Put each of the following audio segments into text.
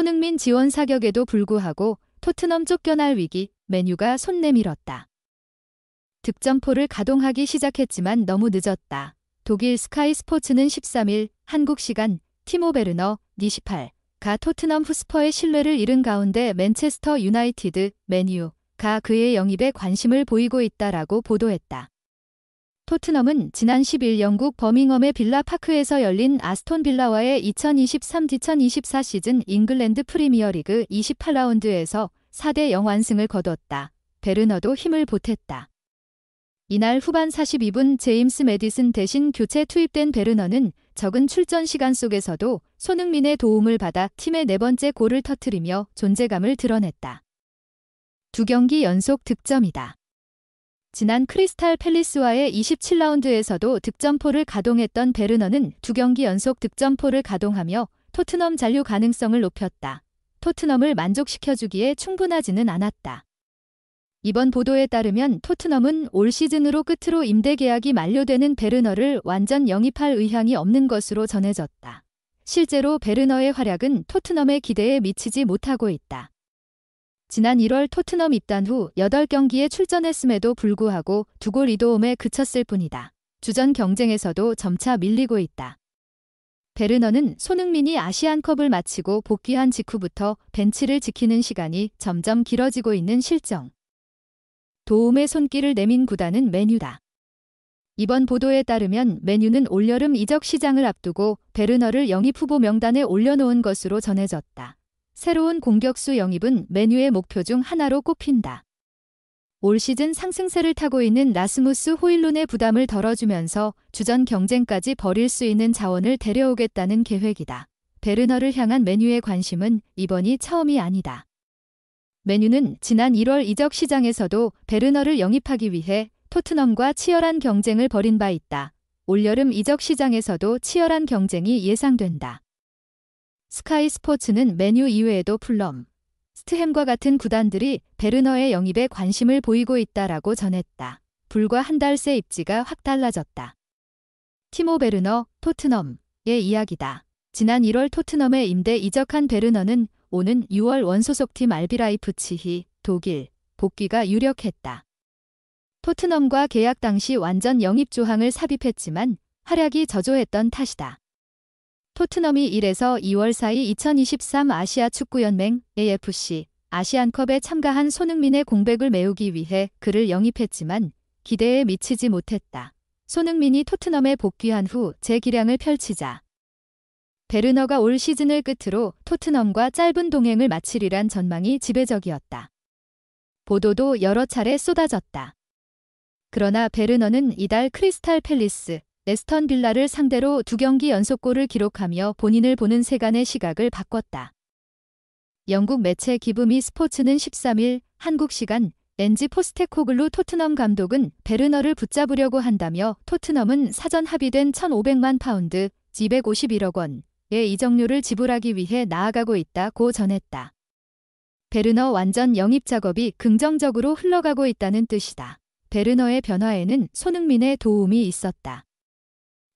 손흥민 지원 사격에도 불구하고 토트넘 쫓겨날 위기 메뉴가 손 내밀었다. 득점포를 가동하기 시작했지만 너무 늦었다. 독일 스카이 스포츠는 13일 한국 시간 티모 베르너 28가 토트넘 후스퍼의 신뢰를 잃은 가운데 맨체스터 유나이티드 메뉴가 그의 영입에 관심을 보이고 있다라고 보도했다. 토트넘은 지난 10일 영국 버밍엄의 빌라 파크에서 열린 아스톤 빌라와의 2023-2024 시즌 잉글랜드 프리미어리그 28라운드에서 4대 0 완승을 거뒀다. 베르너도 힘을 보탰다. 이날 후반 42분 제임스 메디슨 대신 교체 투입된 베르너는 적은 출전 시간 속에서도 손흥민의 도움을 받아 팀의 네 번째 골을 터뜨리며 존재감을 드러냈다. 두 경기 연속 득점이다. 지난 크리스탈 팰리스와의 27라운드에서도 득점포를 가동했던 베르너는 두 경기 연속 득점포를 가동하며 토트넘 잔류 가능성을 높였다. 토트넘을 만족시켜주기에 충분하지는 않았다. 이번 보도에 따르면 토트넘은 올 시즌으로 끝으로 임대 계약이 만료되는 베르너를 완전 영입할 의향이 없는 것으로 전해졌다. 실제로 베르너의 활약은 토트넘의 기대에 미치지 못하고 있다. 지난 1월 토트넘 입단 후 8경기에 출전했음에도 불구하고 두 골이도움에 그쳤을 뿐이다. 주전 경쟁에서도 점차 밀리고 있다. 베르너는 손흥민이 아시안컵을 마치고 복귀한 직후부터 벤치를 지키는 시간이 점점 길어지고 있는 실정. 도움의 손길을 내민 구단은 메뉴다. 이번 보도에 따르면 메뉴는 올여름 이적 시장을 앞두고 베르너를 영입 후보 명단에 올려놓은 것으로 전해졌다. 새로운 공격수 영입은 메뉴의 목표 중 하나로 꼽힌다. 올 시즌 상승세를 타고 있는 라스무스 호일론의 부담을 덜어주면서 주전 경쟁까지 벌일 수 있는 자원을 데려오겠다는 계획이다. 베르너를 향한 메뉴의 관심은 이번이 처음이 아니다. 메뉴는 지난 1월 이적 시장에서도 베르너를 영입하기 위해 토트넘과 치열한 경쟁을 벌인 바 있다. 올여름 이적 시장에서도 치열한 경쟁이 예상된다. 스카이 스포츠는 메뉴 이외에도 플럼, 스트햄과 같은 구단들이 베르너의 영입에 관심을 보이고 있다라고 전했다. 불과 한 달 새 입지가 확 달라졌다. 티모 베르너, 토트넘의 이야기다. 지난 1월 토트넘에 임대 이적한 베르너는 오는 6월 원소속팀 알비라이프치히 독일 복귀가 유력했다. 토트넘과 계약 당시 완전 영입 조항을 삽입했지만 활약이 저조했던 탓이다. 토트넘이 1에서 2월 사이 2023 아시아 축구연맹 AFC 아시안컵에 참가한 손흥민의 공백을 메우기 위해 그를 영입했지만 기대에 미치지 못했다. 손흥민이 토트넘에 복귀한 후 재기량을 펼치자 베르너가 올 시즌을 끝으로 토트넘과 짧은 동행을 마치리란 전망이 지배적이었다. 보도도 여러 차례 쏟아졌다. 그러나 베르너는 이달 크리스탈 팰리스 에스턴 빌라를 상대로 두 경기 연속골을 기록하며 본인을 보는 세간의 시각을 바꿨다. 영국 매체 기브미 스포츠는 13일 한국 시간 엔지 포스테코글루 토트넘 감독은 베르너를 붙잡으려고 한다며 토트넘은 사전 합의된 1,500만 파운드, 251억 원의 이적료를 지불하기 위해 나아가고 있다고 전했다. 베르너 완전 영입 작업이 긍정적으로 흘러가고 있다는 뜻이다. 베르너의 변화에는 손흥민의 도움이 있었다.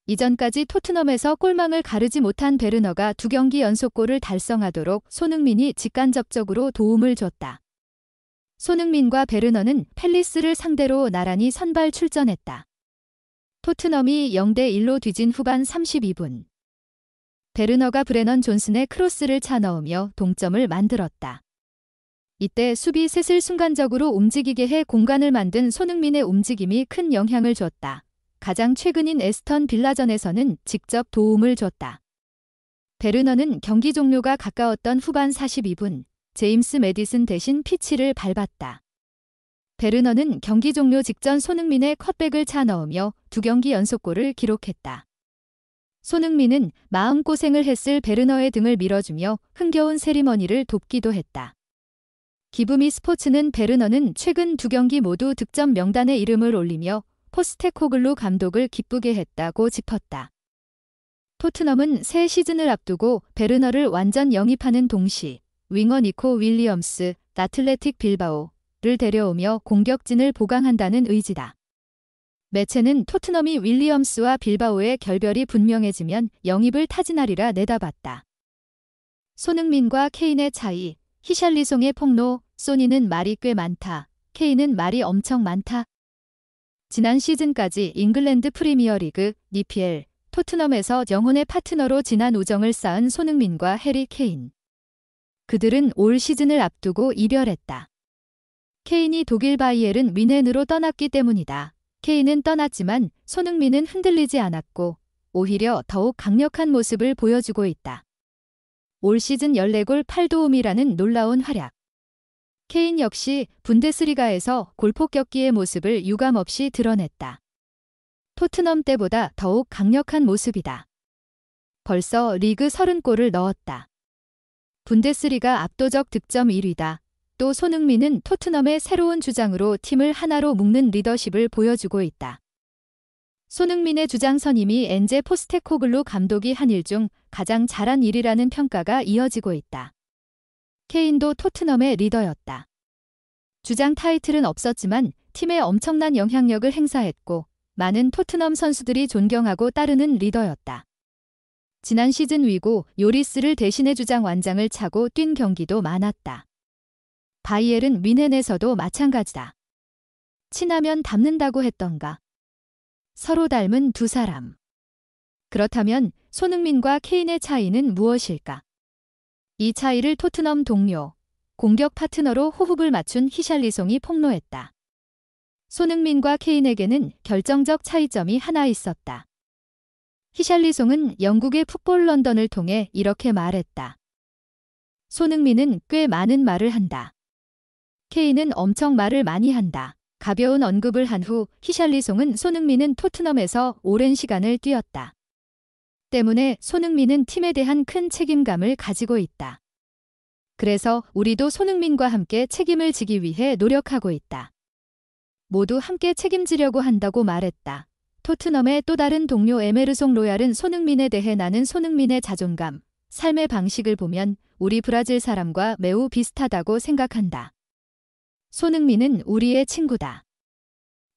이전까지 토트넘에서 골망을 가르지 못한 베르너가 두 경기 연속골을 달성하도록 손흥민이 직간접적으로 도움을 줬다. 손흥민과 베르너는 펠리스를 상대로 나란히 선발 출전했다. 토트넘이 0대1로 뒤진 후반 32분. 베르너가 브레넌 존슨의 크로스를 차 넣으며 동점을 만들었다. 이때 수비 셋을 순간적으로 움직이게 해 공간을 만든 손흥민의 움직임이 큰 영향을 줬다. 가장 최근인 에스턴 빌라전에서는 직접 도움을 줬다. 베르너는 경기 종료가 가까웠던 후반 42분 제임스 메디슨 대신 피치를 밟았다. 베르너는 경기 종료 직전 손흥민의 컷백을 차 넣으며 두 경기 연속골을 기록했다. 손흥민은 마음고생을 했을 베르너의 등을 밀어주며 흥겨운 세리머니를 돕기도 했다. 기부미 스포츠는 베르너는 최근 두 경기 모두 득점 명단에 이름을 올리며 포스테코글루 감독을 기쁘게 했다고 짚었다. 토트넘은 새 시즌을 앞두고 베르너를 완전 영입하는 동시 윙어 니코 윌리엄스, 나틀레틱 빌바오를 데려오며 공격진을 보강한다는 의지다. 매체는 토트넘이 윌리엄스와 빌바오의 결별이 분명해지면 영입을 타진하리라 내다봤다. 손흥민과 케인의 차이, 히샬리송의 폭로, 소니는 말이 꽤 많다. 케인은 말이 엄청 많다. 지난 시즌까지 잉글랜드 프리미어리그 EPL 토트넘에서 영혼의 파트너로 지난 우정을 쌓은 손흥민과 해리 케인. 그들은 올 시즌을 앞두고 이별했다. 케인이 독일 바이엘은 위넨으로 떠났기 때문이다. 케인은 떠났지만 손흥민은 흔들리지 않았고 오히려 더욱 강력한 모습을 보여주고 있다. 올 시즌 14골 8도움이라는 놀라운 활약. 케인 역시 분데스리가에서 골폭격기의 모습을 유감없이 드러냈다. 토트넘 때보다 더욱 강력한 모습이다. 벌써 리그 30골을 넣었다. 분데스리가 압도적 득점 1위다. 또 손흥민은 토트넘의 새로운 주장으로 팀을 하나로 묶는 리더십을 보여주고 있다. 손흥민의 주장 선임이 엔제 포스테코글루 감독이 한 일 중 가장 잘한 일이라는 평가가 이어지고 있다. 케인도 토트넘의 리더였다. 주장 타이틀은 없었지만 팀에 엄청난 영향력을 행사했고 많은 토트넘 선수들이 존경하고 따르는 리더였다. 지난 시즌 위고 요리스를 대신해 주장 완장을 차고 뛴 경기도 많았다. 바이엘은 미넨에서도 마찬가지다. 친하면 닮는다고 했던가. 서로 닮은 두 사람. 그렇다면 손흥민과 케인의 차이는 무엇일까? 이 차이를 토트넘 동료, 공격 파트너로 호흡을 맞춘 히샬리송이 폭로했다. 손흥민과 케인에게는 결정적 차이점이 하나 있었다. 히샬리송은 영국의 풋볼 런던을 통해 이렇게 말했다. 손흥민은 꽤 많은 말을 한다. 케인은 엄청 말을 많이 한다. 가벼운 언급을 한 후 히샬리송은 손흥민은 토트넘에서 오랜 시간을 뛰었다. 때문에 손흥민은 팀에 대한 큰 책임감을 가지고 있다. 그래서 우리도 손흥민과 함께 책임을 지기 위해 노력하고 있다. 모두 함께 책임지려고 한다고 말했다. 토트넘의 또 다른 동료 에메르송 로얄은 손흥민에 대해 나는 손흥민의 자존감, 삶의 방식을 보면 우리 브라질 사람과 매우 비슷하다고 생각한다. 손흥민은 우리의 친구다.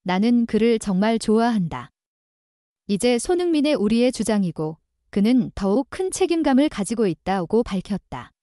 나는 그를 정말 좋아한다. 이제 손흥민의 우리의 주장이고 그는 더욱 큰 책임감을 가지고 있다고 밝혔다.